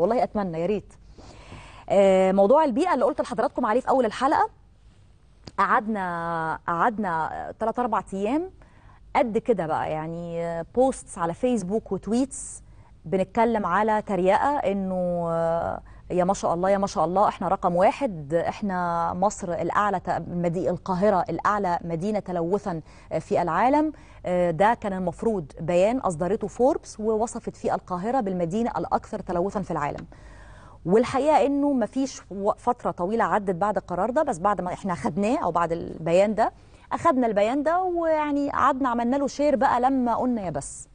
والله اتمنى يا ريت آه، موضوع البيئه اللي قلت لحضراتكم عليه في اول الحلقه قعدنا قعدنا 3 4 ايام قد كده بقى يعني بوستس على فيسبوك وتويتس بنتكلم على تريقه انه يا ما شاء الله يا ما شاء الله احنا رقم واحد احنا مصر الاعلى مدي القاهره الاعلى مدينه تلوثا آه، في العالم آه، ده كان المفروض بيان اصدرته فوربس ووصفت فيه القاهره بالمدينه الاكثر تلوثا في العالم والحقيقه انه ما فيش فتره طويله عدت بعد القرار ده بس بعد ما احنا اخدناه او بعد البيان ده اخدنا البيان ده ويعني قعدنا عملنا له شير بقى لما قلنا يا بس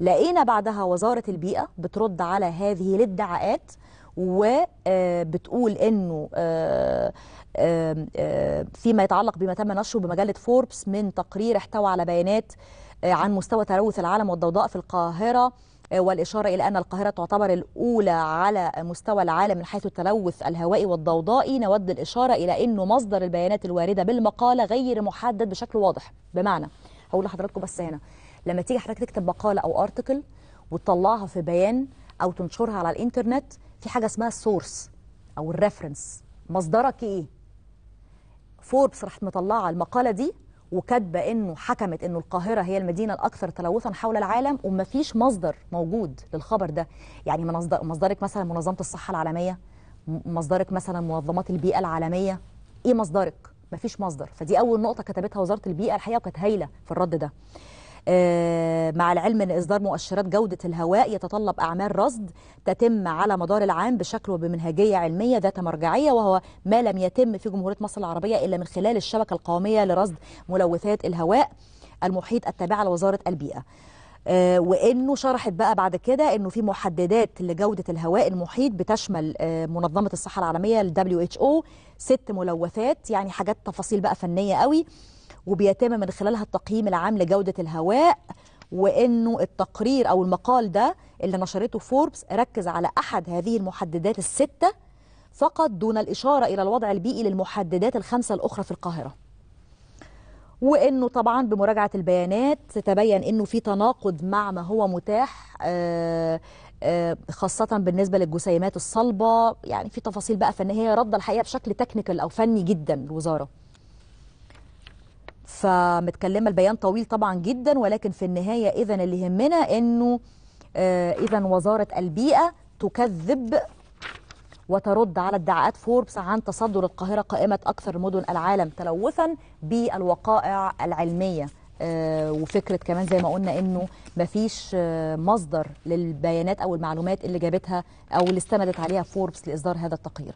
لقينا بعدها وزاره البيئه بترد على هذه الادعاءات وبتقول انه آه، آه، آه، فيما يتعلق بما تم نشره بمجله فوربس من تقرير احتوى على بيانات عن مستوى تلوث العالم والضوضاء في القاهره والإشارة إلى أن القاهرة تعتبر الأولى على مستوى العالم من حيث التلوث الهوائي والضوضائي نود الإشارة إلى أنه مصدر البيانات الواردة بالمقالة غير محدد بشكل واضح بمعنى هقول لحضراتكم بس هنا لما تيجي حضرتك تكتب مقالة أو أرتكل وتطلعها في بيان أو تنشرها على الإنترنت في حاجه اسمها السورس او الريفرنس مصدرك ايه فوربس راحت مطلعه المقاله دي وكاتبه انه حكمت انه القاهره هي المدينه الاكثر تلوثا حول العالم ومفيش مصدر موجود للخبر ده يعني مصدرك مثلا منظمه الصحه العالميه مصدرك مثلا منظمات البيئه العالميه ايه مصدرك مفيش مصدر فدي اول نقطه كتبتها وزاره البيئه الحقيقه وكانت هايله في الرد ده آه، مع العلم أن إصدار مؤشرات جودة الهواء يتطلب أعمال رصد تتم على مدار العام بشكل وبمنهجية علمية ذات مرجعية وهو ما لم يتم في جمهورية مصر العربية إلا من خلال الشبكة القومية لرصد ملوثات الهواء المحيط التابعة لوزارة البيئة آه، وانه شرحت بقى بعد كده انه في محددات لجوده الهواء المحيط بتشمل آه، منظمه الصحه العالميه ال WHO ست ملوثات يعني حاجات تفاصيل بقى فنيه قوي وبيتم من خلالها التقييم العام لجودة الهواء وانه التقرير او المقال ده اللي نشرته فوربس ركز على احد هذه المحددات السته فقط دون الاشاره الى الوضع البيئي للمحددات الخمسه الاخرى في القاهره. وانه طبعا بمراجعه البيانات تبين انه في تناقض مع ما هو متاح آه، آه، خاصة بالنسبة للجسيمات الصلبة يعني في تفاصيل بقى فنية هي رد الحقيقة بشكل تكنيكال أو فني جدا الوزارة فمتكلمه البيان طويل طبعا جدا ولكن في النهايه اذا اللي يهمنا انه آه، اذا وزاره البيئه تكذب وترد على ادعاءات فوربس عن تصدر القاهره قائمه اكثر مدن العالم تلوثا بالوقائع العلميه آه، وفكره كمان زي ما قلنا انه مفيش آه، مصدر للبيانات او المعلومات اللي جابتها او اللي استندت عليها فوربس لاصدار هذا التقرير